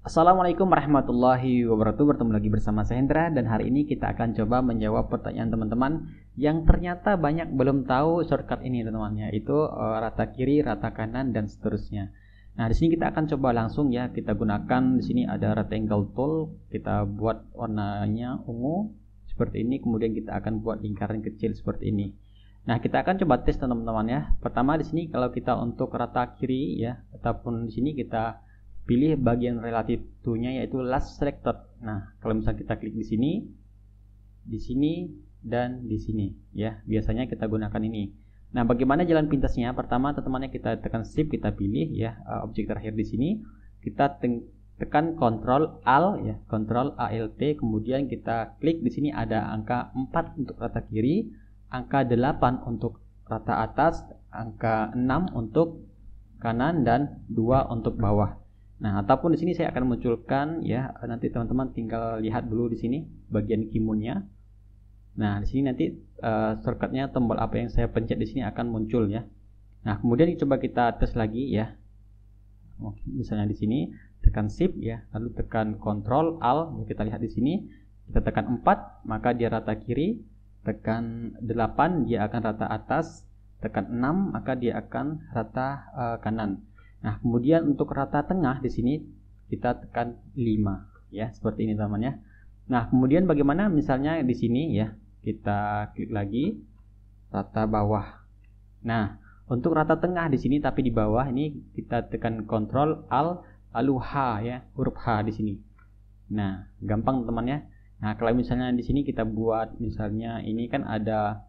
Assalamualaikum warahmatullahi wabarakatuh Bertemu lagi bersama saya Hendra Dan hari ini kita akan coba menjawab pertanyaan teman-teman Yang ternyata banyak belum tahu shortcut ini teman-teman Yaitu uh, rata kiri, rata kanan, dan seterusnya Nah di sini kita akan coba langsung ya Kita gunakan di sini ada rectangle tool Kita buat warnanya ungu Seperti ini Kemudian kita akan buat lingkaran kecil seperti ini Nah kita akan coba tes teman-teman ya Pertama di sini kalau kita untuk rata kiri ya Ataupun di sini kita pilih bagian relatif to-nya yaitu last selected. Nah, kalau misalnya kita klik di sini, di sini dan di sini ya. Biasanya kita gunakan ini. Nah, bagaimana jalan pintasnya? Pertama, teman-teman kita tekan shift, kita pilih ya eh, objek terakhir di sini. Kita tekan control Alt ya, control ALT, kemudian kita klik di sini ada angka 4 untuk rata kiri, angka 8 untuk rata atas, angka 6 untuk kanan dan 2 untuk bawah. Nah, ataupun di sini saya akan munculkan ya nanti teman-teman tinggal lihat dulu di sini bagian kimunnya. Nah, di sini nanti uh, shortcutnya tombol apa yang saya pencet di sini akan muncul ya. Nah, kemudian coba kita tes lagi ya. oke oh, Misalnya di sini tekan shift ya, lalu tekan control alt kita lihat di sini kita tekan 4 maka dia rata kiri, tekan 8 dia akan rata atas, tekan 6 maka dia akan rata uh, kanan. Nah, kemudian untuk rata tengah di sini kita tekan 5 ya, seperti ini teman ya. Nah, kemudian bagaimana misalnya di sini ya, kita klik lagi rata bawah. Nah, untuk rata tengah di sini tapi di bawah ini kita tekan kontrol al lalu H ya, huruf H di sini. Nah, gampang teman ya. Nah, kalau misalnya di sini kita buat misalnya ini kan ada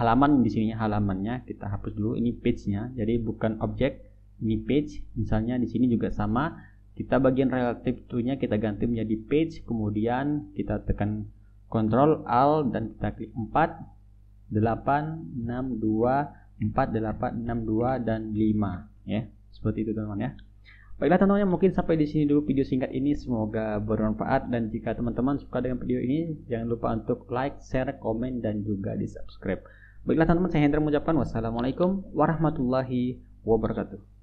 halaman di sini halamannya kita hapus dulu ini page-nya. Jadi bukan objek ini page misalnya di sini juga sama kita bagian relatif tuhnya kita ganti menjadi page kemudian kita tekan control Alt dan kita klik 4 8 6 2 4 8 6 2 dan 5 ya seperti itu teman-teman ya Baiklah teman-teman mungkin sampai di sini dulu video singkat ini semoga bermanfaat dan jika teman-teman suka dengan video ini jangan lupa untuk like, share, komen dan juga di subscribe. Baiklah teman-teman saya Hendra mengucapkan wassalamualaikum warahmatullahi wabarakatuh.